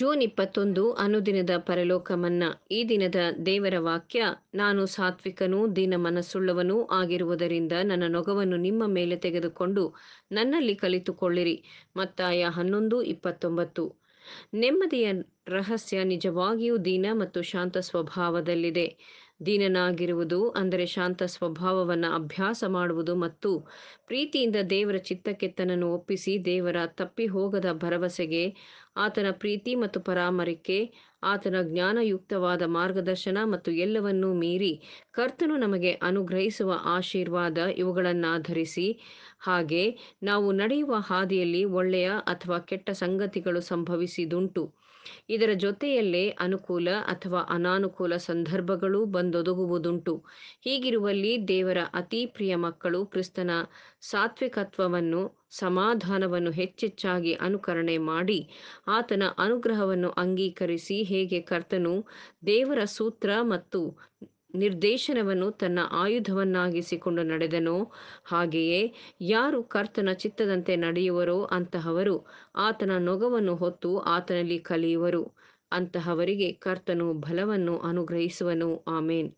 June ಇಪ್ಪತ್ತೊಂದು ಅನುದಿನದ ಪರಲೋಕ ಮನ್ನ ಈ ದಿನದ ದೇವರ ವಾಕ್ಯ ನಾನು ಸಾತ್ವಿಕನೂ ದಿನ ಮನಸ್ಸುಳ್ಳವನೂ ಆಗಿರುವುದರಿಂದ ನನ್ನ ನೊಗವನ್ನು ನಿಮ್ಮ ಮೇಲೆ ತೆಗೆದುಕೊಂಡು ನನ್ನಲ್ಲಿ ಕಲಿತುಕೊಳ್ಳಿರಿ ಮತ್ತಾಯ ಹನ್ನೊಂದು ಇಪ್ಪತ್ತೊಂಬತ್ತು ನೆಮ್ಮದಿಯ ರಹಸ್ಯ ನಿಜವಾಗಿಯೂ ದೀನ ಮತ್ತು ಶಾಂತ ಸ್ವಭಾವದಲ್ಲಿದೆ ದೀನನಾಗಿರುವುದು ಅಂದರೆ ಶಾಂತ ಸ್ವಭಾವವನ್ನು ಅಭ್ಯಾಸ ಮಾಡುವುದು ಮತ್ತು ಪ್ರೀತಿಯಿಂದ ದೇವರ ಚಿತ್ತಕ್ಕೆ ತನ್ನನ್ನು ಒಪ್ಪಿಸಿ ದೇವರ ತಪ್ಪಿ ಹೋಗದ ಭರವಸೆಗೆ ಆತನ ಪ್ರೀತಿ ಮತ್ತು ಪರಾಮರಿಕೆ ಆತನ ಜ್ಞಾನಯುಕ್ತವಾದ ಮಾರ್ಗದರ್ಶನ ಮತ್ತು ಎಲ್ಲವನ್ನೂ ಮೀರಿ ಕರ್ತನು ನಮಗೆ ಅನುಗ್ರಹಿಸುವ ಆಶೀರ್ವಾದ ಇವುಗಳನ್ನಾಧರಿಸಿ ಹಾಗೆ ನಾವು ನಡೆಯುವ ಹಾದಿಯಲ್ಲಿ ಒಳ್ಳೆಯ ಅಥವಾ ಕೆಟ್ಟ ಸಂಗತಿಗಳು ಸಂಭವಿಸಿದುಂಟು ಇದರ ಜೊತೆಯಲ್ಲೇ ಅನುಕೂಲ ಅಥವಾ ಅನಾನುಕೂಲ ಸಂದರ್ಭಗಳು ಬಂದೊದಗುವುದುಂಟು ಹೀಗಿರುವಲ್ಲಿ ದೇವರ ಅತಿ ಪ್ರಿಯ ಮಕ್ಕಳು ಕ್ರಿಸ್ತನ ಸಾತ್ವಿಕತ್ವವನ್ನು ಸಮಾಧಾನವನ್ನು ಹೆಚ್ಚೆಚ್ಚಾಗಿ ಅನುಕರಣೆ ಮಾಡಿ ಆತನ ಅನುಗ್ರಹವನ್ನು ಅಂಗೀಕರಿಸಿ ಹೇಗೆ ಕರ್ತನು ದೇವರ ಸೂತ್ರ ಮತ್ತು ನಿರ್ದೇಶನವನ್ನು ತನ್ನ ಆಯುಧವನ್ನಾಗಿಸಿಕೊಂಡು ನಡೆದನೋ ಹಾಗೆಯೇ ಯಾರು ಕರ್ತನ ಚಿತ್ತದಂತೆ ನಡೆಯುವರೋ ಅಂತಹವರು ಆತನ ನೊಗವನ್ನು ಹೊತ್ತು ಆತನಲ್ಲಿ ಕಲಿಯುವರು ಅಂತಹವರಿಗೆ ಕರ್ತನು ಬಲವನ್ನು ಅನುಗ್ರಹಿಸುವನು ಆಮೇನ್